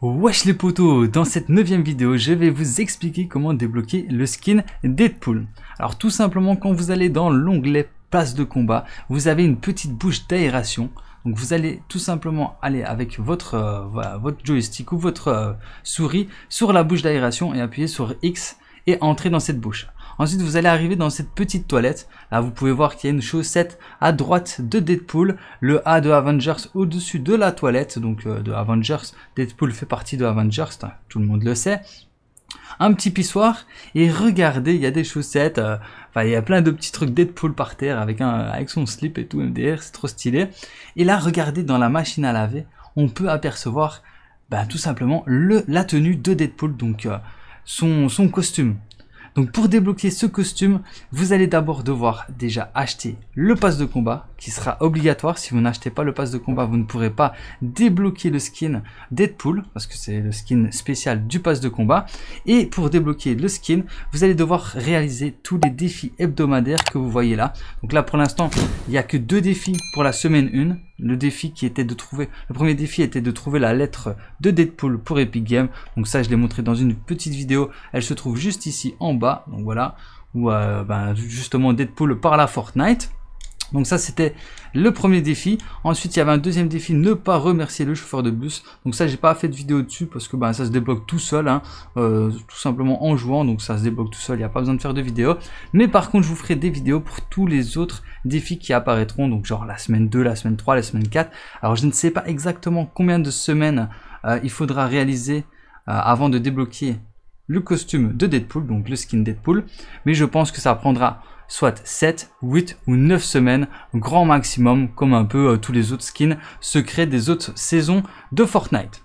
Wesh les potos, dans cette neuvième vidéo, je vais vous expliquer comment débloquer le skin Deadpool. Alors tout simplement, quand vous allez dans l'onglet place de combat, vous avez une petite bouche d'aération. Donc vous allez tout simplement aller avec votre, euh, votre joystick ou votre euh, souris sur la bouche d'aération et appuyer sur X et entrer dans cette bouche. Ensuite, vous allez arriver dans cette petite toilette. Là, vous pouvez voir qu'il y a une chaussette à droite de Deadpool, le A de Avengers au-dessus de la toilette, donc euh, de Avengers. Deadpool fait partie de Avengers, hein, tout le monde le sait un petit pissoir et regardez, il y a des chaussettes, euh, enfin il y a plein de petits trucs Deadpool par terre avec, un, avec son slip et tout, MDR, c'est trop stylé. Et là, regardez dans la machine à laver, on peut apercevoir bah, tout simplement le, la tenue de Deadpool, donc euh, son, son costume. Donc pour débloquer ce costume, vous allez d'abord devoir déjà acheter le pass de combat qui sera obligatoire. Si vous n'achetez pas le pass de combat, vous ne pourrez pas débloquer le skin Deadpool parce que c'est le skin spécial du pass de combat. Et pour débloquer le skin, vous allez devoir réaliser tous les défis hebdomadaires que vous voyez là. Donc là pour l'instant, il n'y a que deux défis pour la semaine 1 le défi qui était de trouver, le premier défi était de trouver la lettre de Deadpool pour Epic Games. Donc ça, je l'ai montré dans une petite vidéo. Elle se trouve juste ici en bas. Donc voilà, où euh, ben, justement Deadpool par la Fortnite. Donc ça, c'était le premier défi. Ensuite, il y avait un deuxième défi, ne pas remercier le chauffeur de bus. Donc ça, j'ai pas fait de vidéo dessus parce que ben, ça se débloque tout seul, hein. euh, tout simplement en jouant. Donc ça se débloque tout seul, il n'y a pas besoin de faire de vidéo. Mais par contre, je vous ferai des vidéos pour tous les autres défis qui apparaîtront. Donc genre la semaine 2, la semaine 3, la semaine 4. Alors je ne sais pas exactement combien de semaines euh, il faudra réaliser euh, avant de débloquer le costume de Deadpool, donc le skin Deadpool. Mais je pense que ça prendra soit 7, 8 ou 9 semaines grand maximum comme un peu euh, tous les autres skins secrets des autres saisons de Fortnite.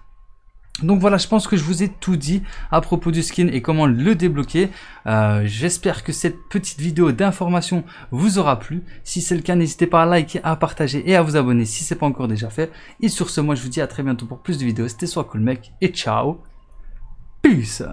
Donc voilà, je pense que je vous ai tout dit à propos du skin et comment le débloquer. Euh, j'espère que cette petite vidéo d'information vous aura plu. Si c'est le cas, n'hésitez pas à liker, à partager et à vous abonner si ce n'est pas encore déjà fait. Et sur ce, moi je vous dis à très bientôt pour plus de vidéos. C'était soit cool mec et ciao. Peace